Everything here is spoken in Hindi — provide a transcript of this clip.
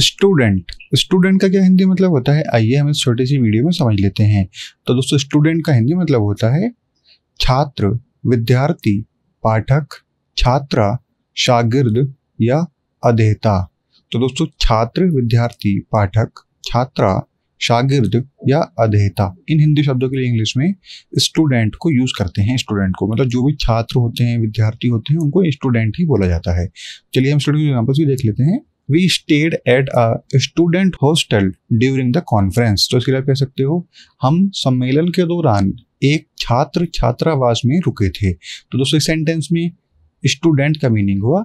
स्टूडेंट स्टूडेंट का क्या हिंदी मतलब होता है आइए हम इस छोटी सी वीडियो में समझ लेते हैं तो दोस्तों स्टूडेंट का हिंदी मतलब होता है छात्र विद्यार्थी पाठक छात्रा शागिर्द या अधेता तो दोस्तों छात्र विद्यार्थी पाठक छात्रा शागिर्द या अधेता इन हिंदी शब्दों के लिए इंग्लिश में स्टूडेंट को यूज़ करते हैं स्टूडेंट को मतलब जो भी छात्र होते हैं विद्यार्थी होते हैं उनको स्टूडेंट ही बोला जाता है चलिए हम स्टूडेंट के एग्जाम्पल्स भी देख लेते हैं we stayed at a student hostel during the conference तो इसके लिए कह सकते हो हम सम्मेलन के दौरान एक छात्र छात्रावास में रुके थे तो दोस्तों इस सेंटेंस में स्टूडेंट का मीनिंग हुआ